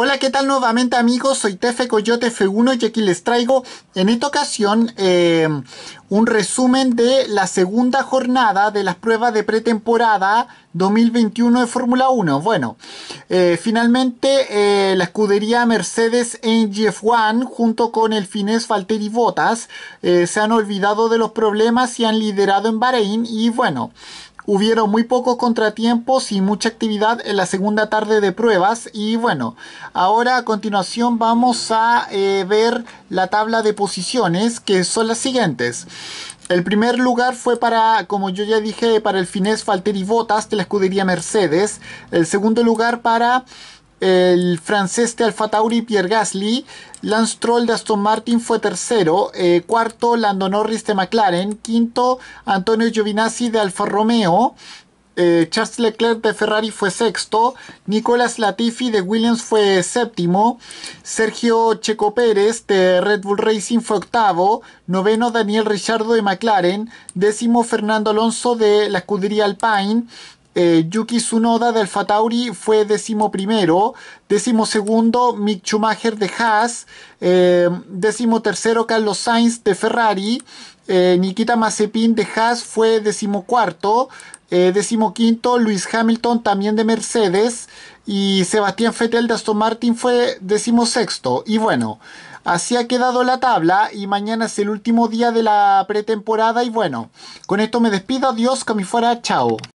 Hola, ¿qué tal nuevamente amigos? Soy Tefe Coyote F1 y aquí les traigo en esta ocasión em, un resumen de la segunda jornada de las pruebas de pretemporada 2021 de Fórmula 1. Bueno, eh, finalmente eh, la escudería Mercedes en GF1 junto con el finés y Bottas eh, se han olvidado de los problemas y han liderado en Bahrein y bueno, Hubieron muy pocos contratiempos y mucha actividad en la segunda tarde de pruebas. Y bueno, ahora a continuación vamos a eh, ver la tabla de posiciones que son las siguientes. El primer lugar fue para, como yo ya dije, para el Falter y Botas de la escudería Mercedes. El segundo lugar para el francés de Alfa Tauri Pierre Gasly, Lance Troll de Aston Martin fue tercero, eh, cuarto Lando Norris de McLaren, quinto Antonio Giovinazzi de Alfa Romeo, eh, Charles Leclerc de Ferrari fue sexto, Nicolas Latifi de Williams fue séptimo, Sergio Checo Pérez de Red Bull Racing fue octavo, noveno Daniel Richardo de McLaren, décimo Fernando Alonso de la escudería Alpine, eh, Yuki Tsunoda de AlphaTauri fue décimo primero, décimo segundo Mick Schumacher de Haas, eh, décimo tercero Carlos Sainz de Ferrari, eh, Nikita Mazepin de Haas fue decimocuarto, eh, quinto Luis Hamilton también de Mercedes y Sebastián Vettel de Aston Martin fue decimosexto. Y bueno, Así ha quedado la tabla y mañana es el último día de la pretemporada y bueno, con esto me despido, adiós, que fuera, chao.